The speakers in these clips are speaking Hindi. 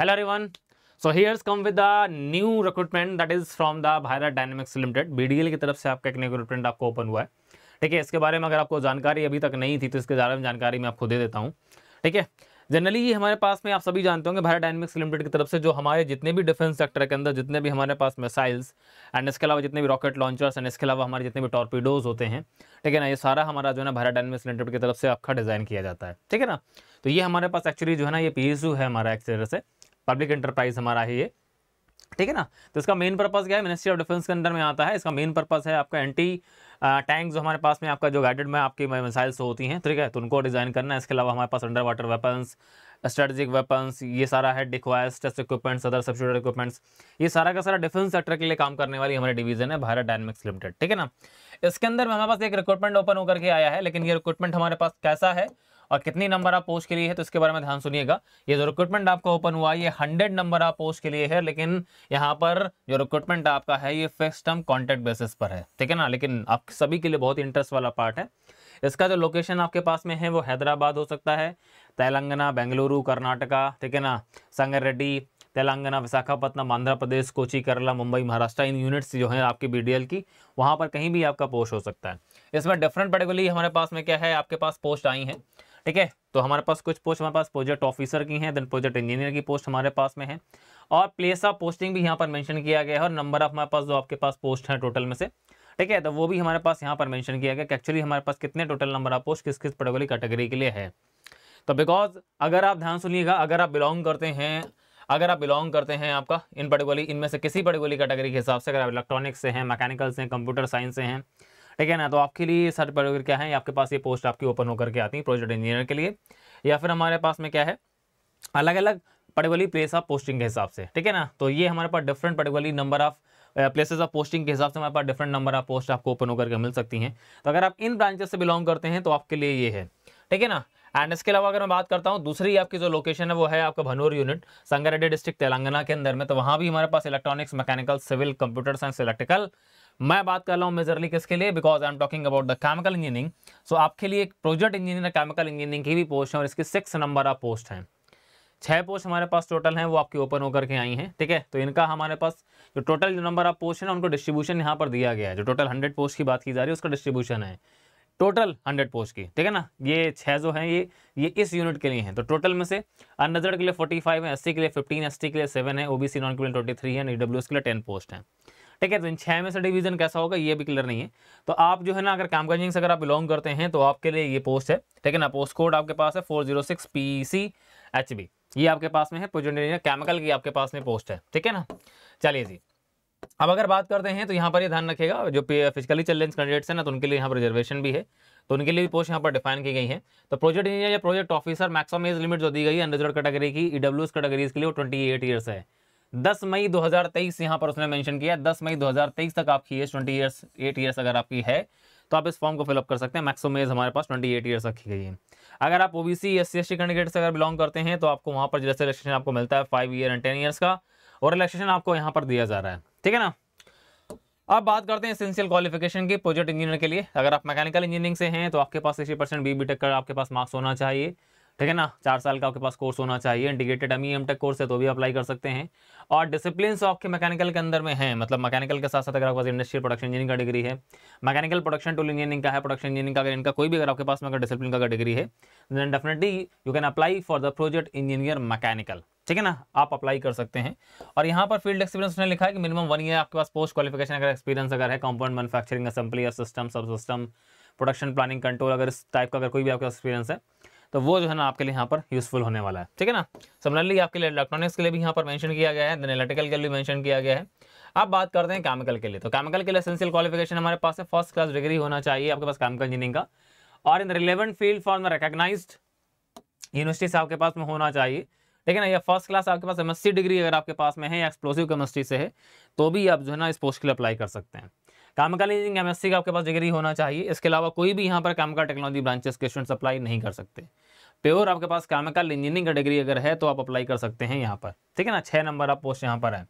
hello everyone so here's come with the new recruitment that is from the Bharat dynamics limited bdl की तरफ से आपका एक न्यू रिक्रूटमेंट आपको ओपन हुआ है ठीक है इसके बारे में अगर आपको जानकारी अभी तक नहीं थी तो इसके बारे में जानकारी मैं आपको दे देता हूँ ठीक है जनरली ये हमारे पास में आप सभी जानते होंगे भारत डायनेमिक्स लिमिटेड की तरफ से जो हमारे जितने भी डिफेंस सेक्टर के अंदर जितने भी हमारे पास मिसाइल्स एंड इसके अलावा जितने भी रॉकेट लॉन्चर्स एंड इसके अलावा हमारे जितने भी टॉर्पीडोज होते हैं ठीक है ना ये सारा हमारा जो है ना भारत डायनेमिक्स लिमिटेड की तरफ से आपका डिज़ाइन किया जाता है ठीक है ना तो ये हमारे पास एक्चुअली जो है ना ये पी है हमारा एक तरह से पब्लिक इंटरप्राइज हमारा है ये ठीक है ना तो इसका मेन पर्पज क्या है मिनिस्ट्री ऑफ डिफेंस के अंदर में आता है इसका मेन पर्पज है आपका एंटी टैंक जो हमारे पास में आपका जो गाइडेड में आपकी मिसाइल्स होती हैं ठीक है तो उनको डिज़ाइन करना है इसके अलावा हमारे पास under water weapons strategic weapons ये सारा है डिक्वायर्स test equipments other subsidiary equipments ये सारा का सारा डिफेंस सेक्टर के लिए काम करने वाली हमारी डिवीजन है भारत डायनमिक्स लिमिटेड ठीक है ना इसके अंदर हमारे पास एक रिक्रूटमेंट ओपन होकर के आया है लेकिन ये रिक्रूटमेंट हमारे पास कैसा है और कितनी नंबर आप पोस्ट के लिए है तो इसके बारे में ध्यान सुनिएगा ये जो रिक्रूटमेंट आपका ओपन हुआ ये हंड्रेड नंबर आप पोस्ट के लिए है लेकिन यहाँ पर जो रिक्रूटमेंट आपका है ये फिक्स टर्म कॉन्ट्रैक्ट बेसिस पर है ठीक है ना लेकिन आप सभी के लिए बहुत इंटरेस्ट वाला पार्ट है इसका जो लोकेशन आपके पास में है वो हैदराबाद हो सकता है तेलंगाना बेंगलुरु कर्नाटका ठीक है ना संगारेड्डी तेलंगाना विशाखापट्टनम आंध्र प्रदेश कोची केरला मुंबई महाराष्ट्र इन यूनिट्स जो हैं आपकी बी की वहाँ पर कहीं भी आपका पोस्ट हो सकता है इसमें डिफरेंट पर्टिकुलरली हमारे पास में क्या है आपके पास पोस्ट आई हैं ठीक है तो हमारे पास कुछ पोस्ट हमारे पास प्रोजेक्ट ऑफिसर की हैं देन प्रोजेक्ट इंजीनियर की पोस्ट हमारे पास में है और प्लेस ऑफ पोस्टिंग भी यहाँ पर मेंशन किया गया है और नंबर ऑफ हमारे पास जो आपके पास पोस्ट हैं टोटल में से ठीक है तो वो भी हमारे पास यहाँ पर मैंशन किया गया कि एक्चुअली हमारे पास कितने टोटल नंबर ऑफ पोस्ट किस किस पर्टिकुलर कैटेगरी के लिए है तो बिकॉज अगर आप ध्यान सुनिएगा अगर आप बिलोंग करते हैं अगर आप बिलोंग करते हैं आपका इन पर्टिकुलर इनमें से किसी पर्टिकुलर कैटेगरी के हिसाब से अगर आप इलेक्ट्रॉनिक्स से हैं मैकेनिकल से हैं कंप्यूटर साइंस से हैं ठीक है ना तो आपके लिए सर्च पर क्या है आपके पास ये पोस्ट आपकी ओपन होकर के आती है प्रोजेक्ट इंजीनियर के लिए या फिर हमारे पास में क्या है अलग अलग पर्टिकुलरली प्लेस ऑफ पोस्टिंग के हिसाब से ठीक है ना तो ये हमारे पास different particularly number of places of posting के हिसाब से हमारे पास डिफरेंट नंबर ऑफ पोस्ट आपको ओपन होकर के मिल सकती हैं तो अगर आप इन ब्रांचेस से बिलोंग करते हैं तो आपके लिए ये है ठीक है ना एंड इसके अलावा अगर मैं बात करता हूँ दूसरी आपकी जो लोकेशन है वो है आपका भनूर यूनिट संगारेड्डी डिस्ट्रिक्ट तेलंगाना के अंदर में तो वहाँ भी हमारे पास electronics mechanical civil computer science electrical मैं बात कर रहा हूँ मेजरली किसके लिए because I am talking about the chemical engineering so आपके लिए एक प्रोजेक्ट इंजीनियर केमिकल इंजीनियरिंग की भी पोस्ट है और इसकी सिक्स नंबर ऑफ पोस्ट हैं छह पोस्ट हमारे पास टोटल हैं वो आपकी ओपन होकर के आई हैं ठीक है तो इनका हमारे पास जो टोटल जो नंबर ऑफ पोस्ट है ना उनको डिस्ट्रीब्यूशन यहाँ पर दिया गया है जो टोटल हंड्रेड पोस्ट की बात की जा रही है उसका डिस्ट्रीब्यूशन है टोटल हंड्रेड पोस्ट की ठीक है ना ये छः जो हैं ये ये इस यूनिट के लिए हैं तो टोटल में से अनजर्ड के लिए फोर्टी फाइव है एस के लिए फिफ्टीन एस के लिए सेवन है ओ नॉन e के लिए ट्वेंटी थ्री है ई के लिए टेन पोस्ट हैं ठीक है तो इन छह में से डिवीजन कैसा होगा ये भी क्लियर नहीं है तो आप जो है ना अगर कामकाजिंग से अगर आप बिलोंग करते हैं तो आपके लिए ये पोस्ट है ठीक है ना पोस्ट कोड आपके पास है four zero six P C H B ये आपके पास में है इंजीनियर केमिकल की आपके पास में पोस्ट है ठीक है ना चलिए जी अब अगर बात करते हैं तो यहाँ पर ये ध्यान रखेगा जो फिजिकली चैलेंज कैंडिडेट्स हैं ना तो उनके लिए यहाँ पर रिजर्वेशन भी है तो उनके लिए भी पोस्ट यहाँ पर डिफाइन की गई है तो प्रोजेक्ट इंजीनियर या project officer maximum age limit जो दी गई है अनरिजर्व कैटेगरी की ईडब्ल्यूएस कटेगरीज के लिए वो ट्वेंटी एट ईयर्स है 10 मई 2023 यहाँ पर उसने मेंशन किया 10 मई 2023 तक आपकी एज 20 इयर्स 8 इयर्स अगर आपकी है तो आप इस फॉर्म को फिलअप कर सकते हैं मैक्सिमम एज हमारे पास 28 एट ईयर्स रखी गई है अगर आप OBC S C S candidate से अगर बिलोंग करते हैं तो आपको वहाँ पर जैसे रिलैक्सेशन आपको मिलता है five year and ten years का और रिलैक्सेशन आपको यहाँ पर दिया जा रहा है ठीक है ना अब बात करते हैं एसेंशियल क्वालिफिकेशन की प्रोजेक्ट इंजीनियर के लिए अगर आप मैकेनिकल इंजीनियरिंग से हैं तो आपके पास sixty percent B B tech का आपके पास मार्क्स होना चाहिए ठीक है ना चार साल का आपके पास कोर्स होना चाहिए indicated M E M tech course है तो भी अप्लाई कर सकते हैं और डिसिप्लिन आपके मैकेनिकल के अंदर में है मतलब मैकेनिकल के साथ साथ अगर आपके पास इंडस्ट्रियल प्रोडक्शन इंजीनियरिंग का डिग्री है मैकेनिकल प्रोडक्शन टूल इंजीनियरिंग का है प्रोडक्शन इंजीनियरिंग का अगर इनका कोई भी अगर आपके पास में अगर डिसिप्लिन का डिग्री है then definitely you can apply for the project engineer mechanical ठीक है ना आप अप्लाई कर सकते हैं और यहाँ पर फील्ड एक्सपीरियंस ने लिखा है कि मिनिमम वन ईयर आपके पास पोस्ट क्वालिफिकेशन अगर एक्सपीरियंस अगर है compound manufacturing assembly system subsystem production planning control अगर इस टाइप का अगर कोई भी आपका एक्सपीरियंस है तो वो जो है ना आपके लिए यहाँ पर यूजफुल होने वाला है ठीक है ना समरली आपके लिए इलेक्ट्रॉनिक्स के लिए भी यहाँ पर मैंशन किया गया है देन इलेक्ट्रिकल के लिए मैंशन किया गया है अब बात करते हैं केमिकल के लिए तो केमिकल के लिए एसेंशियल क्वालिफिकेशन हमारे पास है फर्स्ट क्लास डिग्री होना चाहिए आपके पास केमिकल इंजीनियरिंग का और in relevant field for the recognise university आपके पास में होना चाहिए ठीक है ना या फर्स्ट क्लास आपके पास एमएससी डिग्री अगर आपके पास में है या एक्सप्लोसिव केमिस्ट्री से है तो भी आप जो है ना इस पोस्ट के लिए अप्लाई कर सकते हैं केमिकल इंजीनियरिंग एमएससी का आपके पास डिग्री होना चाहिए इसके अलावा कोई भी यहाँ पर केमिकल टेक्नोलॉजी ब्रांचेस के स्टूडेंट्स अप्लाई नहीं कर सकते प्योर आपके पास केमिकल इंजीनियरिंग का डिग्री अगर है तो आप अप्लाई कर सकते हैं यहाँ पर ठीक है ना छः नंबर आप पोस्ट यहाँ पर है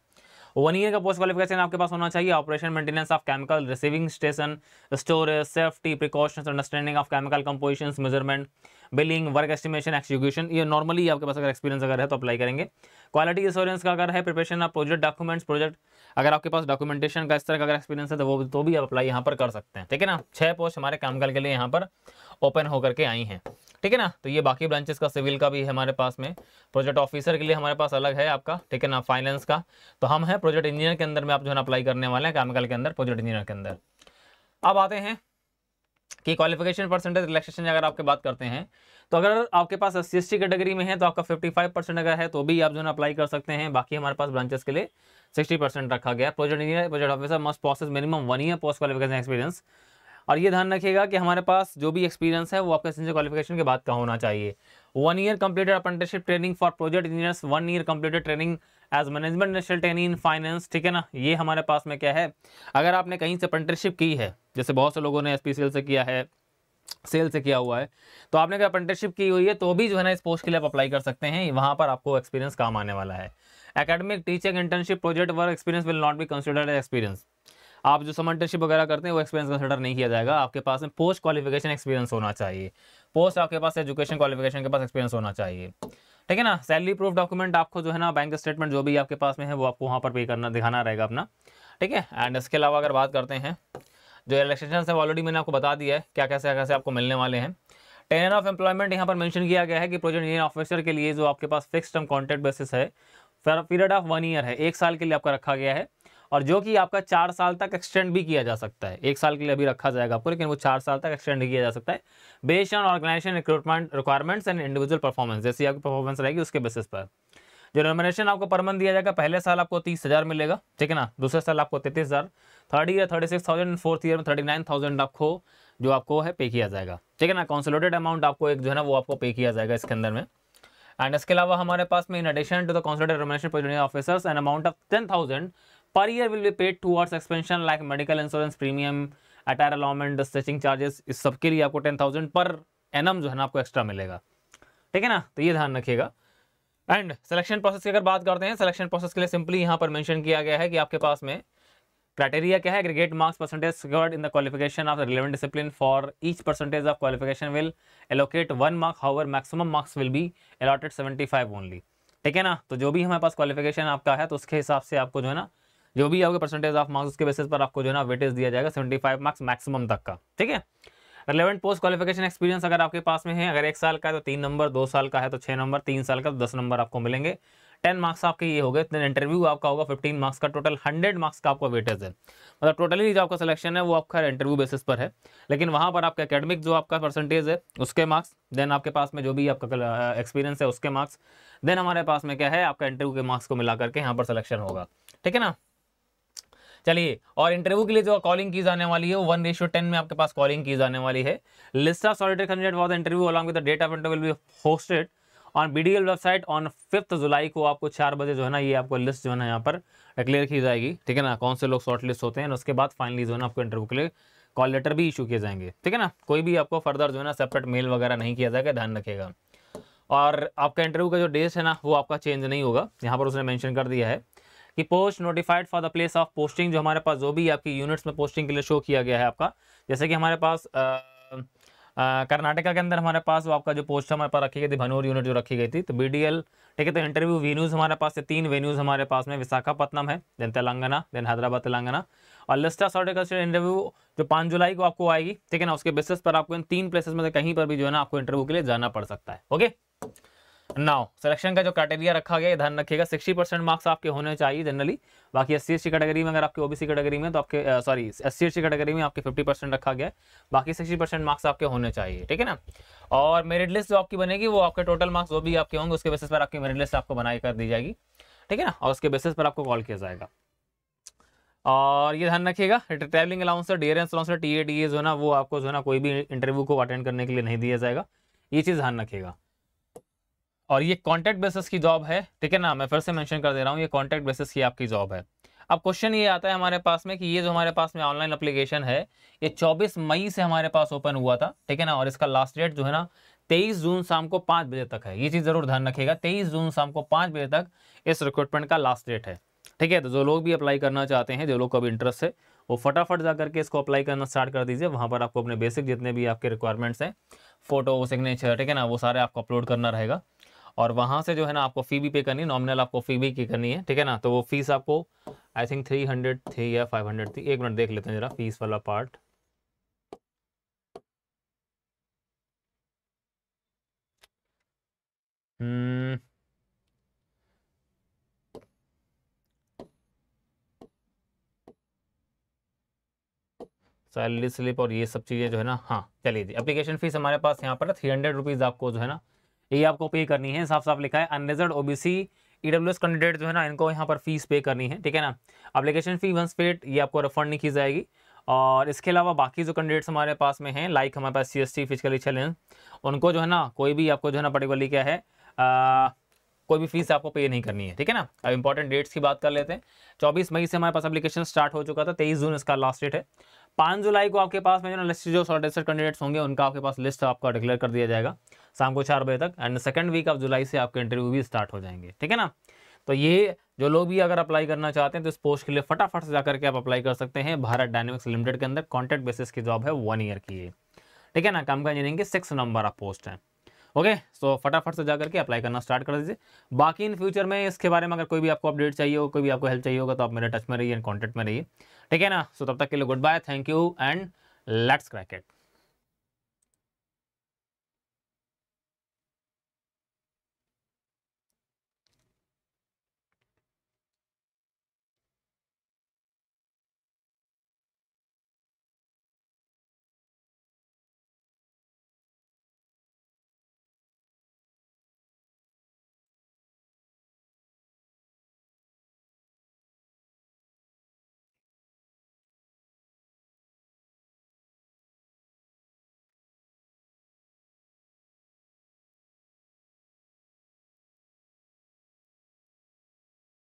वन ईयर का पोस्ट क्वालिफिकेशन आपके पास होना चाहिए operation maintenance of chemical receiving station storage safety precautions understanding of chemical composition measurement billing work estimation execution ये नॉर्मली आपके पास अगर एक्सपीरियंस अगर है तो अप्लाई करेंगे क्वालिटी इंश्योरेंस का अगर है preparation of project documents project अगर आपके पास डॉक्यूमेंटेशन का इस तरह का अगर एक्सपीरियंस है तो वो तो भी आप अप्लाई यहाँ पर कर सकते हैं ठीक है ना छः पोस्ट हमारे केमिकल के लिए यहाँ पर ओपन होकर के आई हैं ठीक है ना तो ये बाकी ब्रांचेस का सिविल का भी है हमारे पास में प्रोजेक्ट ऑफिसर के लिए हमारे पास अलग है आपका ठीक है ना फाइनेंस का तो हम हैं प्रोजेक्ट इंजीनियर के अंदर में आप जो है अप्लाई करने वाले हैं कैमिकल के अंदर प्रोजेक्ट इंजीनियर के अंदर अब आते हैं कि क्वालिफिकेशन परसेंटेज रिलेक्सेशन अगर आपके बात करते हैं तो अगर आपके पास एस सी कैटेगरी में है तो आपका 55 परसेंट अगर है तो भी आप जो है अप्लाई कर सकते हैं बाकी हमारे पास ब्रांचेस के लिए 60 परसेंट रखा गया project engineer project officer must process minimum one year post qualification experience और ये ध्यान रखिएगा कि हमारे पास जो भी एक्सपीरियंस है वो आपके सेंसर क्वालिफिकेशन के बाद का होना चाहिए one year completed apprenticeship training for project engineers one year completed training as management national training in finance ठीक है ना ये हमारे पास में क्या है अगर आपने कहीं से अप्रेंटिसशिप की है जैसे बहुत से लोगों ने एस से किया है सेल से किया हुआ है तो आपने अगर अप्रेंटिसशिप की हुई है तो भी जो है ना इस पोस्ट के लिए आप अप्लाई कर सकते हैं वहाँ पर आपको एक्सपीरियंस काम आने वाला है academic teaching internship project work experience will not be considered experience आप जो समंटरशिप वगैरह करते हैं वो एक्सपीरियंस कंसिडर नहीं किया जाएगा आपके पास में पोस्ट क्वालिफिकेशन एक्सपीरियंस होना चाहिए पोस्ट आपके पास एजुकेशन क्वालिफिकेशन के पास एक्सपीरियंस होना चाहिए ठीक है ना सैलरी प्रूफ डॉक्यूमेंट आपको जो है ना बैंक स्टेटमेंट जो भी आपके पास में है वो आपको वहाँ पर पे करना दिखाना रहेगा अपना ठीक है एंड इसके अलावा अगर बात करते हैं जो इलेक्ट्रेशन है ऑलरेडी मैंने आपको बता दिया है क्या कैसे कैसे आपको मिलने वाले हैं टेनर ऑफ एम्प्लॉयमेंट यहाँ पर मैंशन किया गया है कि प्रोजेक्ट इंजीनियर ऑफिसर के लिए जो आपके पास फिक्स टर्म कॉन्ट्रैक्ट बेसिस है पीरियड ऑफ वन ईयर है एक साल के लिए आपका रखा गया है और जो कि आपका चार साल तक एक्सटेंड भी किया जा सकता है एक साल के लिए अभी रखा जाएगा आपको लेकिन वो चार साल तक एक्सटेंड किया जा सकता है based on organisation recruitment requirements and individual performance जैसी आपकी परफॉर्मेंस रहेगी उसके बेसिस पर जो नॉमिनेशन आपको पर मंथ दिया जाएगा पहले साल आपको तीस हज़ार मिलेगा ठीक है ना दूसरे साल आपको तैतीस हज़ार third year thirty six thousand fourth year में थर्टी नाइन थाउजेंड आपको जो आपको है पे किया जाएगा ठीक है ना कॉन्सोलेटेड अमाउंट आपको एक जो है ना वो आपको पे किया जाएगा इसके अंदर में एंड इसके अलावा हमारे पास में in addition to the consolidated remuneration officers and amount of ten thousand per year will be paid to towards expenses like medical insurance premium attire allowance stitching charges इस सब लिए आपको टेन थाउजेंड पर एनम जो है ना आपको एक्स्ट्रा मिलेगा ठीक है ना तो ये ध्यान रखिएगा एंड सिलेक्शन प्रोसेस की अगर बात करते हैं सिलेक्शन प्रोसेस के लिए सिंपली यहाँ पर मैंशन किया गया है कि आपके पास में क्राइटेरिया क्या है aggregate marks percentage secured in the qualification of relevant discipline for each percentage of qualification will allocate one marks however maximum marks will be allotted seventy five only ठीक है ना तो जो भी हमारे पास क्वालिफिकेशन आपका है तो उसके हिसाब से आपको जो है ना जो भी आपके परसेंटेज ऑफ मार्क्स के बेसिस पर आपको जो है ना वेटेज दिया जाएगा सेवेंटी फाइव मार्क्स मैक्सिमम तक का ठीक है रिलेवेंट पोस्ट क्वालिफिकेशन एक्सपीरियंस अगर आपके पास में है अगर एक साल का है तो तीन नंबर दो साल का है तो छः नंबर तीन साल का तो दस नंबर आपको मिलेंगे टेन मार्क्स आपके ये हो गए इंटरव्यू आपका होगा फिफ्टीन मार्क्स का टोटल हंड्रेड मार्क्स का आपका वेटेज है मतलब टोटली जो आपका सिलेक्शन है वो आपका इंटरव्यू बेसिस पर है लेकिन वहाँ पर आपका एकेडमिक जो आपका परसेंटेज है उसके मार्क्स देन आपके पास में जो भी आपका एक्सपीरियंस है उसके मार्क्स देन हमारे पास में क्या है आपका इंटरव्यू के मार्क्स को मिला करके यहाँ पर सिलेक्शन होगा ठीक है ना चलिए और इंटरव्यू के लिए जो कॉलिंग की जाने वाली है वो वन रेशियो टेन में आपके पास कॉलिंग की जाने वाली है list of shortlisted candidate for the interview along with date of interview be hosted on B website on fifth July को आपको चार बजे जो है ना ये आपको लिस्ट जो है ना यहाँ पर डिक्लेयर की जाएगी ठीक है ना कौन से लोग शॉर्ट लिस्ट होते हैं उसके बाद फाइनली जो है ना आपको इंटरव्यू के लिए कॉल लेटर भी इशू किए जाएंगे ठीक है ना कोई भी आपको फर्दर जो है ना सेपरेट मेल वगैरह नहीं किया जाएगा ध्यान रखेगा और आपका इंटरव्यू का जो डेट है ना वो आपका चेंज नहीं होगा यहाँ पर उसने मैंशन कर दिया है कि post notified for the place of posting जो हमारे पास जो भी आपकी यूनिट्स में पोस्टिंग के लिए शो किया गया है आपका जैसे कि हमारे पास कर्नाटका के अंदर हमारे पास वो आपका जो पोस्ट हमारे पास रखी गई थी भनूर यूनिट जो रखी गई थी तो बी ठीक है तो इंटरव्यू वेन्यूज़ हमारे पास से तीन वेन्यूज़ हमारे पास में विशाखापत्नम है देन तेलंगाना देन हैदराबाद तेलंगाना और लिस्ट ऑफ हॉर्टिकल्चर इंटरव्यू जो पाँच जुलाई को आपको आएगी ठीक है ना उसके बेसिस पर आपको इन तीन प्लेसेस में से कहीं पर भी जो है ना आपको इंटरव्यू के लिए जाना पड़ सकता है ओके नाउ सिलेक्शन का जो क्राइटेरिया रखा गया ध्यान रखिएगा 60 परसेंट मार्क्स आपके होने चाहिए जनरली बाकी एस सी कैटेगरी में अगर आपके ओबीसी कैटेगरी में तो आपके सॉरी एस सी कैटेगरी में आपके 50 परसेंट रखा गया है बाकी 60 परसेंट मार्क्स आपके होने चाहिए ठीक है ना और मेरिट लिस्ट जो आपकी बनेगी वो आपके टोटल मार्क्स जो भी आपके होंगे उसके बेसिस पर आपकी मेरिट लिस्ट आपको बनाई कर दी जाएगी ठीक है ना और उसके बेसिस पर आपको कॉल किया जाएगा और ये ध्यान रखिएगा travelling allowance dearness allowance T A जो ए जो ना वो आपको जो है ना कोई भी इंटरव्यू को अटेंड करने के लिए नहीं दिया जाएगा ये चीज़ ध्यान रखिएगा और ये कॉन्टैक्ट बेसिस की जॉब है ठीक है ना मैं फिर से मैंशन कर दे रहा हूँ ये कॉन्टैक्ट बेसिस की आपकी जॉब है अब क्वेश्चन ये आता है हमारे पास में कि ये जो हमारे पास में ऑनलाइन अप्लीकेशन है ये 24 मई से हमारे पास ओपन हुआ था ठीक है ना और इसका लास्ट डेट जो है ना 23 जून शाम को 5 बजे तक है ये चीज़ ज़रूर ध्यान रखिएगा 23 जून शाम को 5 बजे तक इस रिक्रूटमेंट का लास्ट डेट है ठीक है तो जो लोग भी अप्लाई करना चाहते हैं जो लोग को अभी इंटरेस्ट है वो फटाफट जा करके इसको अप्लाई करना स्टार्ट कर दीजिए वहाँ पर आपको अपने बेसिक जितने भी आपके रिक्वायरमेंट्स हैं फोटो सिग्नेचर ठीक है ना वो सारे आपको अपलोड करना रहेगा और वहां से जो है ना आपको फ़ी भी पे करनी है नॉमिनल आपको फ़ी भी करनी है ठीक है ना तो वो फीस आपको आई थिंक थ्री हंड्रेड थी या फाइव हंड्रेड थी एक मिनट देख लेते हैं ज़रा फीस वाला पार्ट सैलरी स्लिप और ये सब चीज़ें जो है ना हाँ चलिए जी एप्लीकेशन फ़ीस हमारे पास यहाँ पर थ्री हंड्रेड रुपीज़ आपको जो है ना ये आपको पे करनी है साफ साफ लिखा है अनरिजर्व ओबीसी ईडब्ल्यूएस कैंडिडेट जो है ना इनको यहाँ पर फीस पे करनी है ठीक है ना अप्लीकेशन फी वंस पेड ये आपको रिफंड नहीं की जाएगी और इसके अलावा बाकी जो कैंडिडेट्स हमारे पास में हैं लाइक हमारे पास C S T physically challenge उनको जो है ना कोई भी आपको जो है ना पर्टिकुलरली क्या है आ, कोई भी फीस आपको पे नहीं करनी है ठीक है ना अब इंपॉर्टेंट डेट्स की बात कर लेते हैं चौबीस मई से हमारे पास अपलीकेशन स्टार्ट हो चुका था तेईस जून इसका लास्ट डेट है पाँच जुलाई को आपके पास में जो ना लिस्ट जो शॉर्टेस्टेड कैंडिडेट्स होंगे उनका आपके पास लिस्ट आपका डिक्लेयर कर दिया जाएगा शाम को चार बजे तक and second week of July से आपके इंटरव्यू भी स्टार्ट हो जाएंगे ठीक है ना तो ये जो लोग भी अगर अप्लाई करना चाहते हैं तो इस पोस्ट के लिए फटाफट से जाकर के आप अप्लाई कर सकते हैं भारत डायनेमिक्स लिमिटेड के अंदर कॉन्ट्रैक्ट बेसिस की जॉब है वन ईयर की ठीक है ना काम का इंजीनियरिंग के सिक्स नंबर ऑफ पोस्ट है ओके सो फटाफट से जाकर के अप्लाई करना स्टार्ट कर दीजिए बाकी इन फ्यूचर में इसके बारे में अगर कोई भी आपको अपडेट चाहिए हो कोई भी आपको हेल्प चाहिए होगा तो आप मेरे टच में रहिए एंड में रहिए ठीक है ना सो तब तक के लिए good bye thank you and let's क्रैकेट